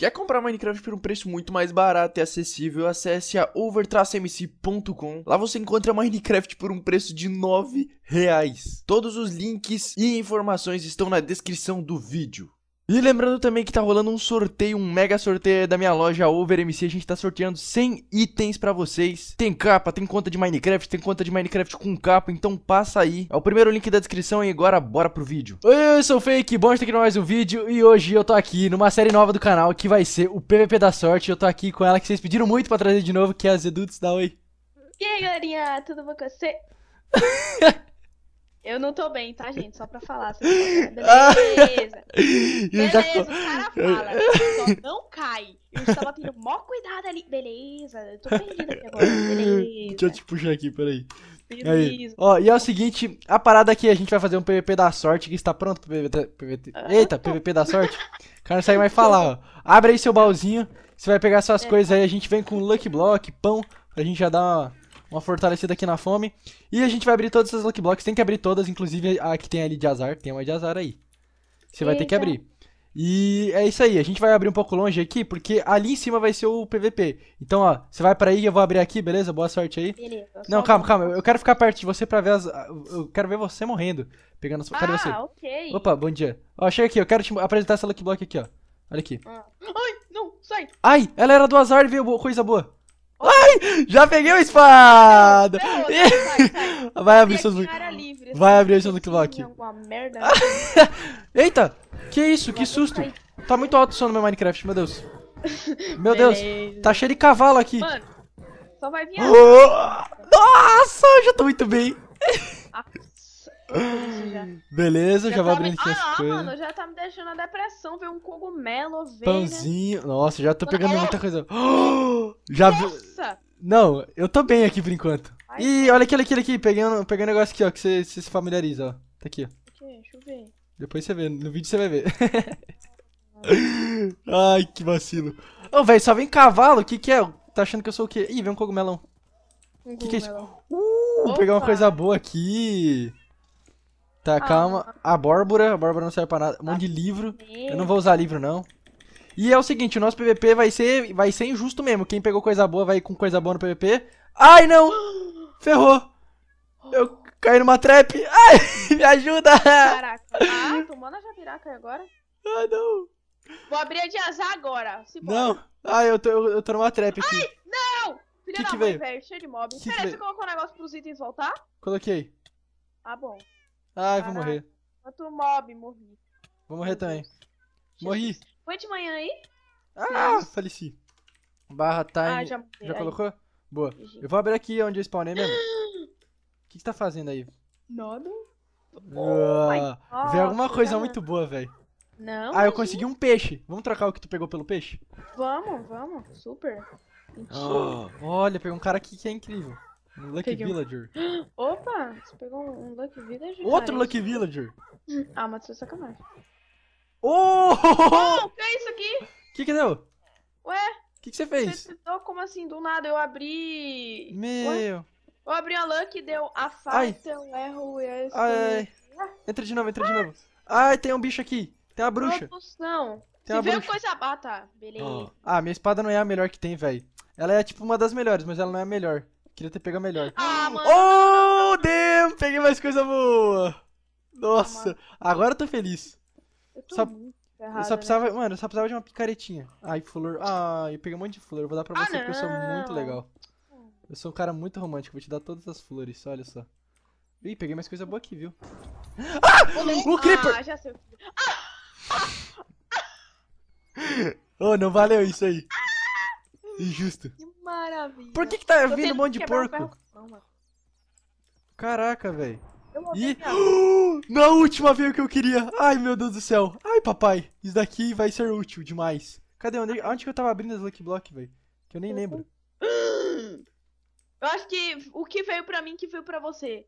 Quer comprar Minecraft por um preço muito mais barato e acessível? Acesse a over Lá você encontra Minecraft por um preço de 9 reais. Todos os links e informações estão na descrição do vídeo. E lembrando também que tá rolando um sorteio, um mega sorteio da minha loja OverMC. A gente tá sorteando 100 itens pra vocês. Tem capa, tem conta de Minecraft, tem conta de Minecraft com capa, então passa aí. É o primeiro link da descrição e agora bora pro vídeo. Oi, eu sou o Fake, bom estar aqui no mais um vídeo e hoje eu tô aqui numa série nova do canal que vai ser o PVP da Sorte. Eu tô aqui com ela que vocês pediram muito pra trazer de novo, que é a Zedutz, dá oi. E aí, galerinha, tudo bom com você? Eu não tô bem, tá, gente? Só pra falar. Beleza. Beleza, o cara fala. Só não cai. Eu estava tendo maior cuidado ali. Beleza, eu tô perdida aqui agora. Beleza. Deixa eu te puxar aqui, peraí. Beleza. Aí. Ó, e é o seguinte, a parada aqui, a gente vai fazer um PVP da sorte, que está pronto pro PVP, ah. Eita, PVP da sorte. O cara sai vai falar, ó. Abre aí seu baúzinho, você vai pegar suas é. coisas aí, a gente vem com Lucky Block, pão, pra gente já dar uma uma fortalecida aqui na fome. E a gente vai abrir todas essas Lucky Blocks. Tem que abrir todas, inclusive a que tem ali de azar. Tem uma de azar aí. Você vai Eita. ter que abrir. E é isso aí. A gente vai abrir um pouco longe aqui, porque ali em cima vai ser o PVP. Então, ó, você vai pra aí, eu vou abrir aqui, beleza? Boa sorte aí. Beleza. Não, calma, calma. Eu quero ficar perto de você pra ver as... Eu quero ver você morrendo. Pegando sua... Ah, você? ok. Opa, bom dia. Ó, chega aqui. Eu quero te apresentar essa Lucky Block aqui, ó. Olha aqui. Ah. Ai, não, sai. Ai, ela era do azar, viu? Coisa boa. Ai! Já peguei uma espada! Não, não, não, vai, abrir seus... aqui. Assim, vai abrir seus Clock. merda. Eita! Que isso? Que susto! Tá muito alto o som no meu Minecraft, meu Deus. Meu Deus, tá cheio de cavalo aqui. Mano, só vai vir. Oh! Nossa, já tô muito bem. Beleza, já, já vou tá abrindo me... aqui as ah, coisas. mano, já tá me deixando na depressão ver um cogumelo, ovelha. Pãozinho. Nossa, já tô pegando é. muita coisa. Oh, já vi... Não, eu tô bem aqui por enquanto. Ai, Ih, tá. olha aqui, olha aqui, olha aqui. Peguei um, peguei um negócio aqui, ó, que você se familiariza, ó. Tá aqui, ó. Okay, deixa eu ver. Depois você vê, no vídeo você vai ver. Ai, que vacilo. Ô, oh, velho, só vem cavalo, o que que é? Tá achando que eu sou o quê? Ih, vem um cogumelão. Um que cogumelão. que é isso? Uh, Opa. uma coisa boa aqui. Tá, ah, calma. A Bórbora, a Bórbora não serve pra nada. Um monte de ah, livro. Eu não vou usar livro, não. E é o seguinte, o nosso PVP vai ser, vai ser injusto mesmo. Quem pegou coisa boa vai com coisa boa no PVP. Ai, não! Ferrou! Eu caí numa trap. Ai, me ajuda! Caraca. Ah, tomou na jabiraca agora? Ah, não. Vou abrir a de azar agora. Se não. Bora. Ah, eu tô, eu, eu tô numa trap aqui. Ai, não! Filha que da que mãe, velho. Cheio de mob. Peraí, você colocou um negócio pros itens voltar? Coloquei. Ah, bom. Ai, Caraca. vou morrer. Outro mob, morri. Vou morrer também. Morri. Foi de manhã aí? Ah, faleci. Barra time. Ah, já, já colocou? Boa. Eu vou abrir aqui onde eu spawnei mesmo. O que, que você tá fazendo aí? Nada. Uh, oh, alguma coisa cara. muito boa, velho. Não. Ah, eu consegui um peixe. Vamos trocar o que tu pegou pelo peixe? Vamos, vamos. Super. Oh, olha, pegou um cara aqui que é incrível. Um Lucky Peguei. Villager. Opa, você pegou um, Lucky Villager? Outro cara, Lucky Villager. ah, mas você é sacanagem. Oh! oh o que é isso aqui? O que que deu? Ué? O que, que você fez? Você como assim, do nada? Eu abri... Meu... Ué? Eu abri a Luck e deu a fight, eu erro e aí... É ai, ai. Entra de novo, entra ah. de novo. Ai, tem um bicho aqui. Tem uma bruxa. Propulsão. Tem Se veio coisa... Ah, tá. Beleza. Oh. Ah, minha espada não é a melhor que tem, velho. Ela é, tipo, uma das melhores, mas ela não é a melhor. Queria ter pegado a melhor. Ah, mano. Oh, damn! Peguei mais coisa boa. Ah, Nossa. Ah, Agora eu tô feliz. Eu tô só, muito eu só né? precisava, né? mano, eu só precisava de uma picaretinha. ai flor, ah, eu peguei um monte de flor, vou dar pra ah, você não. porque eu sou muito legal. Eu sou um cara muito romântico, vou te dar todas as flores, olha só. Ih, peguei mais coisa boa aqui, viu? Ah! O, Creeper! Ah, já sei. Ah! ah! oh, não valeu isso aí. Injusto. Que maravilha. Por que que tá vindo um monte de porco? Caraca, velho. E na última veio o que eu queria. Ai, meu Deus do céu. Ai, papai. Isso daqui vai ser útil demais. Cadê? Onde, onde que eu tava abrindo as Lucky Block, velho? Que eu nem lembro. Eu acho que o que veio pra mim, que veio pra você.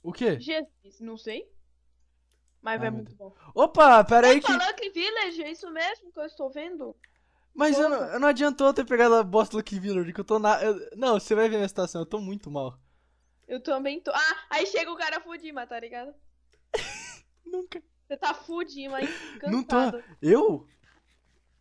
O quê? Jesus, não sei. Mas vai é muito bom. Opa, pera aí que... Lucky Village, é isso mesmo que eu estou vendo? Mas eu não, eu não, adiantou ter pegado a bosta Lucky Village, que eu tô na... Eu... não, você vai ver minha situação, eu tô muito mal. Eu também tô. Ah, aí chega o cara Fudima, tá ligado? Nunca. Você tá Fudima, hein? Cansado. Não tô. Eu?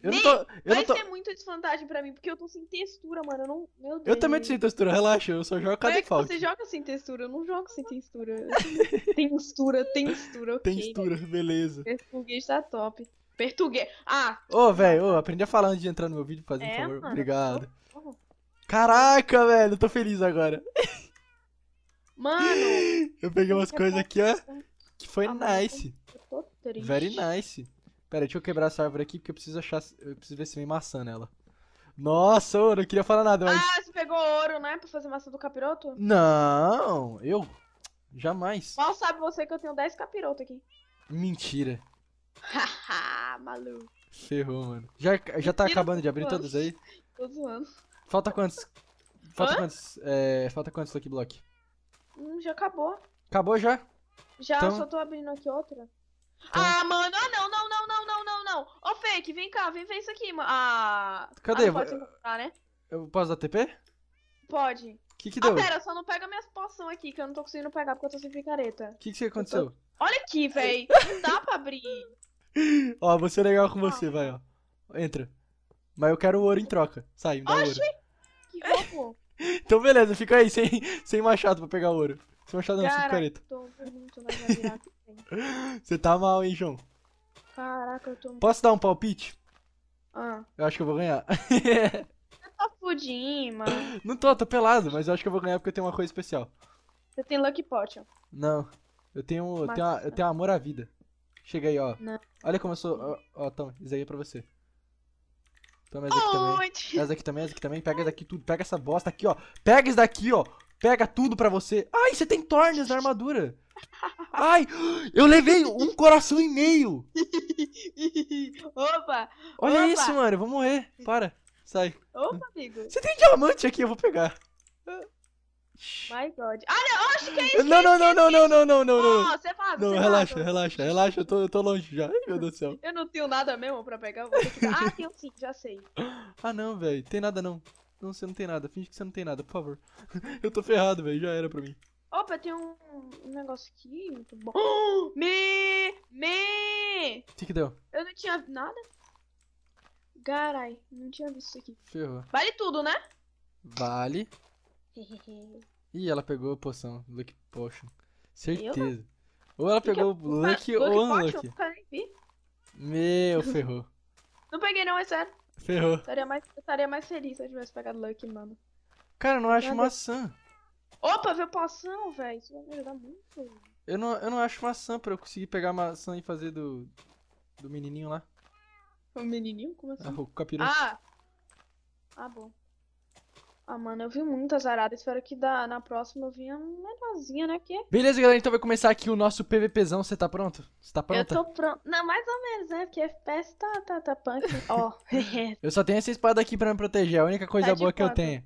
Eu Nem, não tô. Eu não tô... muito desvantagem pra mim, porque eu tô sem textura, mano. Eu não. Meu Deus. Eu também tô sem textura, relaxa. Eu só jogo é cada é Você joga sem textura, eu não jogo sem textura. textura, textura, ok. Textura, beleza. Português tá top. Português. Ah! Ô, velho, oh, aprendi a falar antes de entrar no meu vídeo, fazendo um é, favor. Mano, Obrigado. Tô... Caraca, velho, tô feliz agora. Mano! Eu peguei umas coisas aqui, ó. Que foi ah, nice. Eu tô triste. Very nice. Pera, deixa eu quebrar essa árvore aqui, porque eu preciso achar. Eu preciso ver se vem maçã nela. Nossa, eu não queria falar nada, mas. Ah, você pegou ouro, né? Pra fazer maçã do capiroto? Não, eu. Jamais. Mal sabe você que eu tenho 10 capiroto aqui. Mentira. Haha, maluco. Ferrou, mano. Já, já tá acabando de abrir todas aí? Tô zoando. Falta quantos? Falta Hã? quantos? É, falta quantos aqui, Block? Hum, já acabou. Acabou já? Já, então... só tô abrindo aqui outra. Então... Ah, mano, ah, não, não, não, não, não, não, não. Ô, Fake, vem cá, vem ver isso aqui, mano. Ah... Cadê? Ah, pode encontrar, né? Eu posso dar TP? Pode. O que que deu? Ah, pera, só não pega minhas poções aqui, que eu não tô conseguindo pegar porque eu tô sem picareta. O que que aconteceu? Tô... Olha aqui, véi. não dá pra abrir. ó, vou ser legal com ah. você, vai, ó. Entra. Mas eu quero o ouro em troca. Sai, me dá Oxi. ouro. Que roubo. Então beleza, fica aí sem, sem machado pra pegar ouro. Sem machado não, Caraca, sem Tô muito Você tá mal, hein, João? Caraca, eu tô Posso dar um palpite? Ah. Eu acho que eu vou ganhar. Você tá fudinho, mano. Não tô, tô pelado, mas eu acho que eu vou ganhar porque eu tenho uma coisa especial. Você tem Lucky Potion. Não. Eu tenho, eu tenho, eu tenho amor à vida. Chega aí, ó. Não. Olha como eu sou. Ó, ó toma, isso aí é pra você. Toma então, essa aqui também. Essa aqui também, essa aqui também. Pega daqui tudo. Pega essa bosta aqui, ó. Pega isso daqui, ó. Pega tudo pra você. Ai, você tem tornes na armadura. Ai, eu levei um coração e meio. Opa! Olha opa. isso, mano. Eu vou morrer. Para. Sai. Opa, amigo. Você tem diamante aqui, eu vou pegar. My God. Ah, não, acho que é isso. Não, não, não, não, não, não, não, não. Oh, você sabe? Ah, não, tá relaxa, nada. relaxa, relaxa, eu tô, eu tô longe já. Ai, meu Deus do céu. Eu não tenho nada mesmo pra pegar. Te... Ah, tenho sim, já sei. Ah, não, velho. Tem nada não. Não, você não tem nada. Finge que você não tem nada, por favor. Eu tô ferrado, velho. Já era pra mim. Opa, tem um, um negócio aqui muito bom. me! Me! O que, que deu? Eu não tinha nada. Garai, não tinha visto isso aqui. Ferrou. Vale tudo, né? Vale. Ih, ela pegou a poção. Look Potion. Certeza. Eu? Ou ela então, pegou o Lucky ou o Unlucky. Meu, ferrou. Não peguei não, é sério. Ferrou. Estaria mais, estaria mais feliz se eu tivesse pegado Lucky, mano. Cara, não acho maçã. Opa, veio poção, velho. Isso vai me ajudar muito. Eu não, eu não acho maçã pra eu conseguir pegar maçã e fazer do. do menininho lá. O menininho? Como assim? Ah, o capiroto. Ah! Ah, bom. Ah, mano, eu vi muito azarada. Espero que da, na próxima eu vinha melhorzinha, né? Que... Beleza, galera. Então vai começar aqui o nosso PVPzão. Você tá pronto? Você tá pronta? Eu tô pronto. Não, mais ou menos, né? Porque FPS tá, tá, tá punk. Ó. oh. eu só tenho essa espada aqui pra me proteger. É a única coisa tá boa que eu tenho.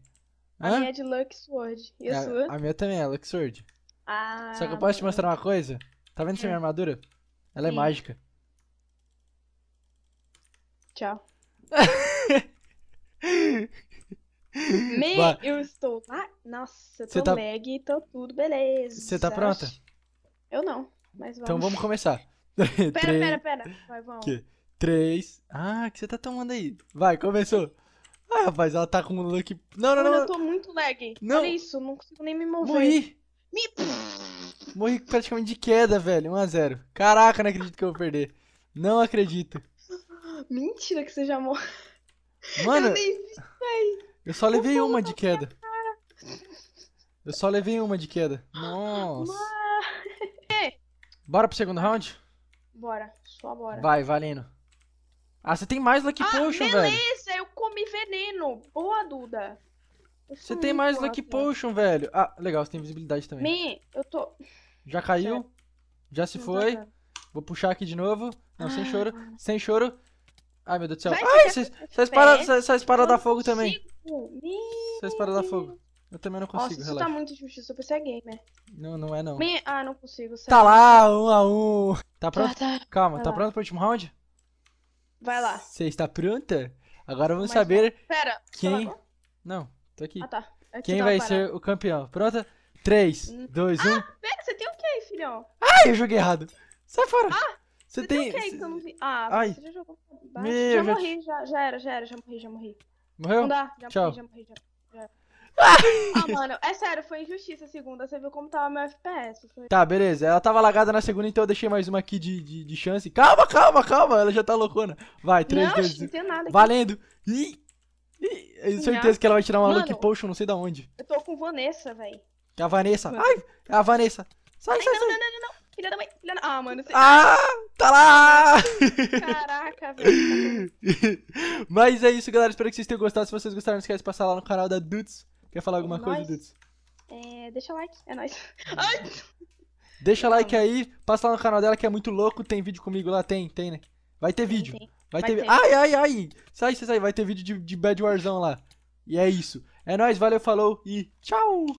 A Hã? minha é de Lux Sword. E a, a é, sua? A minha também é Lux Sword. Ah. Só que eu posso te mostrar uma coisa? Tá vendo essa hum. minha armadura? Ela Sim. é hum. mágica. Tchau. Meio, eu estou lá. Nossa, eu tô Cê tá- lag, tô tudo, beleza. Você tá pronta? Eu não, mas vamos. Então vamos começar. Pera, Três- pera, pera. Vai, vamos. Que? Três. Ah, o que você tá tomando aí? Vai, começou. Ah, rapaz, ela tá com um look. Não, não, não. eu tô muito lag. Não. Olha isso, não consigo nem me mover. Morri. Me- Morri praticamente de queda, velho. 1x0. Caraca, não acredito que eu vou perder. Não acredito. Mentira que você já morreu. Mano, Eu nem vi. Eu só levei uma de queda. Eu só levei uma de queda. Nossa. Bora pro segundo round? Bora, só bora. Vai, valendo. Ah, você tem mais Lucky ah, Potion, beleza, velho. Beleza, eu comi veneno. Boa, Duda. Você tem mais boa, Lucky Potion, velho. Ah, legal, você tem visibilidade também. Me, eu tô. Já caiu? Certo. Já se tá foi? Vou puxar aqui de novo. Não, ah. sem choro. Sem choro. Ai, meu Deus do céu. Vai, Ai, vocês espada dar fogo também. Só espada da fogo. Eu também não consigo, Nossa, isso tá relaxa. tá muito difícil, super você é gamer. Não, não é não. Me... Ah, não consigo. Tá sério. Tá lá, um a um. Tá pronto? Ah, tá. Calma, Vai tá lá. pronto pro último round? Vai lá. Você está pronta? Agora vamos Mas, saber é, pera, quem... Não, tô aqui. Ah, tá. É quem vai parado. ser o campeão. Pronta? 3, 2, 1. Ah, pera, você tem o que aí, filhão? Ai, eu joguei errado. Sai fora. Ah, você, tem... tem o que aí que eu não vi? Ah, Ai. você já jogou. Meu, já, já morri, já, já era, já era, já morri, já morri. Morreu? Não dá, já Tchau. morri, já morri, já. já. ah, mano, é sério, foi injustiça a segunda. Você viu como tava meu FPS. Foi... Tá, beleza. Ela tava lagada na segunda, então eu deixei mais uma aqui de, de, de chance. Calma, calma, calma. Ela já tá loucona. Vai, 3, não, 2, 1. Não, nada. Aqui. Valendo. Ih, ih, certeza não. que ela vai tirar uma mano, Lucky Potion, não sei da onde. Eu tô com Vanessa, velho. É A Vanessa. Ai, é a Vanessa. Sai, Ai, sai, não, sai. não, não, não. Filha da mãe. Filha da... Ah, mano. Você... Ah, tá lá! Caraca, velho. Tá Mas é isso, galera. Espero que vocês tenham gostado. Se vocês gostaram, não esquece de passar lá no canal da Dudes. Quer falar alguma é coisa, nóis. Dudes? É, deixa like. É nóis. Ai! Deixa like aí, passa lá no canal dela que é muito louco. Tem vídeo comigo lá, tem, tem, né? Vai ter vídeo. tem. Vai, vai ter... ter. Ai, ai, ai! Sai, sai, sai. Vai ter vídeo de, de Bad Warzão lá. E é isso. É nóis, valeu, falou e tchau!